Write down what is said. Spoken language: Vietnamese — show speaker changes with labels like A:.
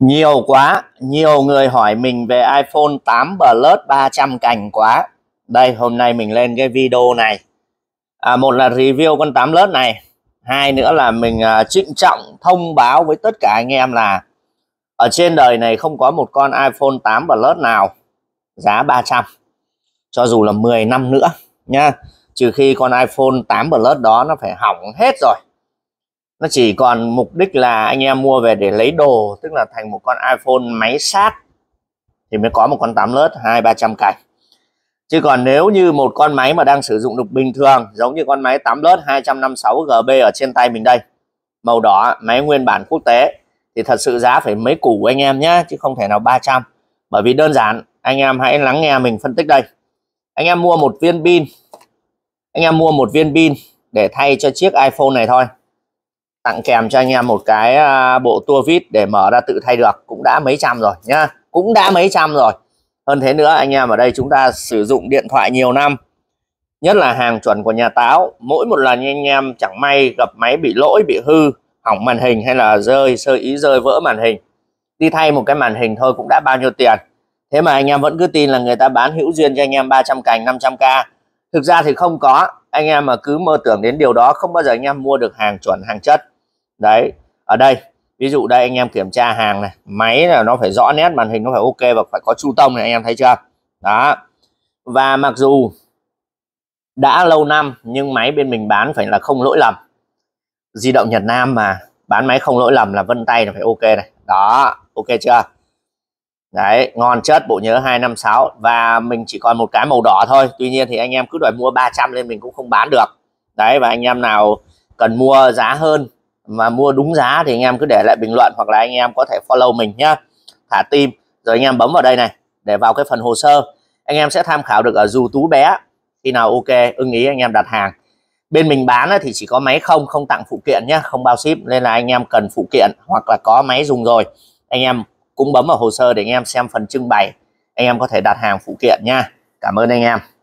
A: Nhiều quá, nhiều người hỏi mình về iPhone 8 Plus 300 cành quá. Đây, hôm nay mình lên cái video này. À, một là review con 8 Plus này. Hai nữa là mình à, trịnh trọng thông báo với tất cả anh em là ở trên đời này không có một con iPhone 8 Plus nào giá 300. Cho dù là 10 năm nữa nha. Trừ khi con iPhone 8 Plus đó nó phải hỏng hết rồi nó chỉ còn mục đích là anh em mua về để lấy đồ tức là thành một con iPhone máy sát thì mới có một con tám lớt hai ba trăm cành chứ còn nếu như một con máy mà đang sử dụng được bình thường giống như con máy tám lớt 256 GB ở trên tay mình đây màu đỏ máy nguyên bản quốc tế thì thật sự giá phải mấy củ anh em nhé chứ không thể nào 300 bởi vì đơn giản anh em hãy lắng nghe mình phân tích đây anh em mua một viên pin anh em mua một viên pin để thay cho chiếc iPhone này thôi tặng kèm cho anh em một cái à, bộ tua vít để mở ra tự thay được cũng đã mấy trăm rồi nhá cũng đã mấy trăm rồi hơn thế nữa anh em ở đây chúng ta sử dụng điện thoại nhiều năm nhất là hàng chuẩn của nhà táo mỗi một lần anh em chẳng may gặp máy bị lỗi bị hư hỏng màn hình hay là rơi sơ ý rơi vỡ màn hình đi thay một cái màn hình thôi cũng đã bao nhiêu tiền thế mà anh em vẫn cứ tin là người ta bán hữu duyên cho anh em 300 cành 500k thực ra thì không có anh em mà cứ mơ tưởng đến điều đó không bao giờ anh em mua được hàng chuẩn hàng chất đấy ở đây ví dụ đây anh em kiểm tra hàng này máy là nó phải rõ nét màn hình nó phải ok và phải có chu tông này anh em thấy chưa đó và mặc dù đã lâu năm nhưng máy bên mình bán phải là không lỗi lầm di động Nhật Nam mà bán máy không lỗi lầm là vân tay là phải ok này đó ok chưa đấy ngon chất bộ nhớ 256 và mình chỉ còn một cái màu đỏ thôi tuy nhiên thì anh em cứ đòi mua 300 lên mình cũng không bán được đấy và anh em nào cần mua giá hơn mà mua đúng giá thì anh em cứ để lại bình luận hoặc là anh em có thể follow mình nhá thả tim rồi anh em bấm vào đây này để vào cái phần hồ sơ anh em sẽ tham khảo được ở dù tú bé khi nào ok ưng ý anh em đặt hàng bên mình bán thì chỉ có máy không không tặng phụ kiện nhé không bao ship nên là anh em cần phụ kiện hoặc là có máy dùng rồi anh em cũng bấm vào hồ sơ để anh em xem phần trưng bày anh em có thể đặt hàng phụ kiện nha cảm ơn anh em